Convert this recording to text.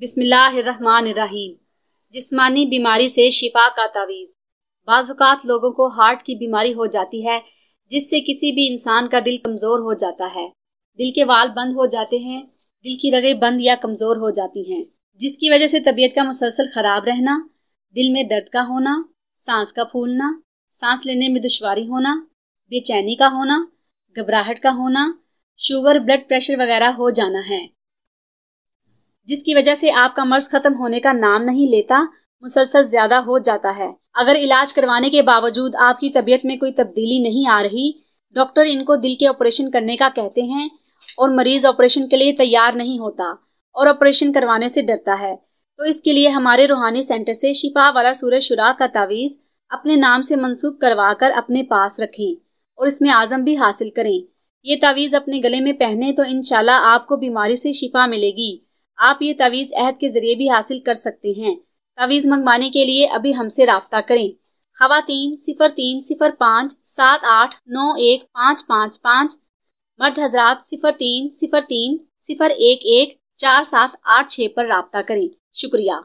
बिसमीम जिस्मानी बीमारी से शिफा का तावीज़ बाज़ात लोगों को हार्ट की बीमारी हो जाती है जिससे किसी भी इंसान का दिल कमज़ोर हो जाता है दिल के वाल बंद हो जाते हैं दिल की रगें बंद या कमज़ोर हो जाती हैं जिसकी वजह से तबीयत का मुसलसल ख़राब रहना दिल में दर्द का होना सांस का फूलना सांस लेने में दुशारी होना बेचैनी का होना घबराहट का होना शुगर ब्लड प्रेशर वगैरह हो जाना है जिसकी वजह से आपका मर्ज खत्म होने का नाम नहीं लेता मुसलसल ज्यादा हो जाता है अगर इलाज करवाने के बावजूद आपकी तबीयत में कोई तब्दीली नहीं आ रही डॉक्टर इनको दिल के ऑपरेशन करने का कहते हैं और मरीज ऑपरेशन के लिए तैयार नहीं होता और ऑपरेशन करवाने से डरता है तो इसके लिए हमारे रूहानी सेंटर से शिफा वाला सूरज शुरा का तावीज़ अपने नाम से मनसूख करवा कर अपने पास रखें और इसमें आज़म भी हासिल करें ये तावीज़ अपने गले में पहने तो इनशाला आपको बीमारी से शिफा मिलेगी आप ये तवीज़ अहद के ज़रिए भी हासिल कर सकते हैं तवीज़ मंगवाने के लिए अभी हमसे रबता करें खातन सिफर तीन सिफर पाँच सात आठ नौ एक पाँच पाँच पाँच मर्द हजरात सिफर तीन सिफर तीन सिफर एक एक चार सात आठ छः पर रबता करें शुक्रिया